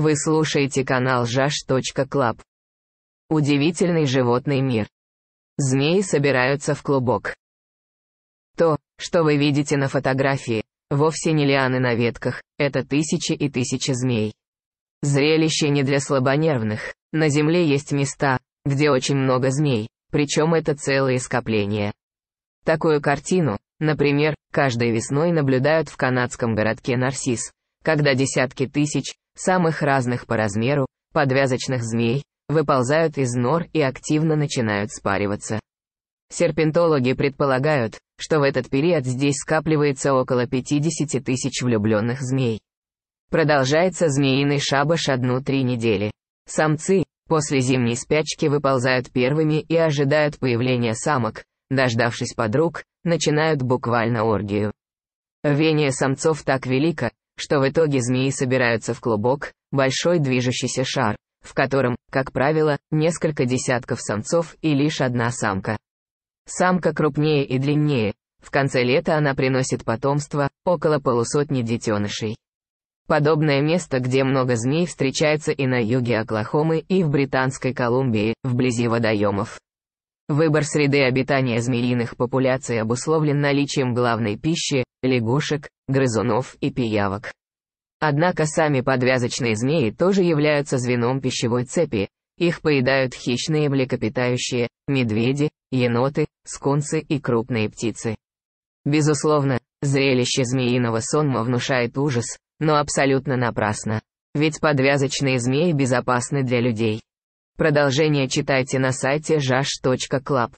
Вы слушаете канал ЖАШ.Клаб. Удивительный животный мир. Змеи собираются в клубок. То, что вы видите на фотографии, вовсе не лианы на ветках, это тысячи и тысячи змей. Зрелище не для слабонервных. На Земле есть места, где очень много змей, причем это целые скопления. Такую картину, например, каждой весной наблюдают в канадском городке Нарсис, когда десятки тысяч, самых разных по размеру, подвязочных змей, выползают из нор и активно начинают спариваться. Серпентологи предполагают, что в этот период здесь скапливается около 50 тысяч влюбленных змей. Продолжается змеиный шабаш одну-три недели. Самцы, после зимней спячки выползают первыми и ожидают появления самок, дождавшись подруг, начинают буквально оргию. Рвение самцов так велико, что в итоге змеи собираются в клубок, большой движущийся шар, в котором, как правило, несколько десятков самцов и лишь одна самка. Самка крупнее и длиннее, в конце лета она приносит потомство, около полусотни детенышей. Подобное место, где много змей, встречается и на юге Оклахомы, и в Британской Колумбии, вблизи водоемов. Выбор среды обитания змеиных популяций обусловлен наличием главной пищи, лягушек, грызунов и пиявок. Однако сами подвязочные змеи тоже являются звеном пищевой цепи, их поедают хищные млекопитающие, медведи, еноты, скунсы и крупные птицы. Безусловно, зрелище змеиного сонма внушает ужас, но абсолютно напрасно. Ведь подвязочные змеи безопасны для людей. Продолжение читайте на сайте jash.club.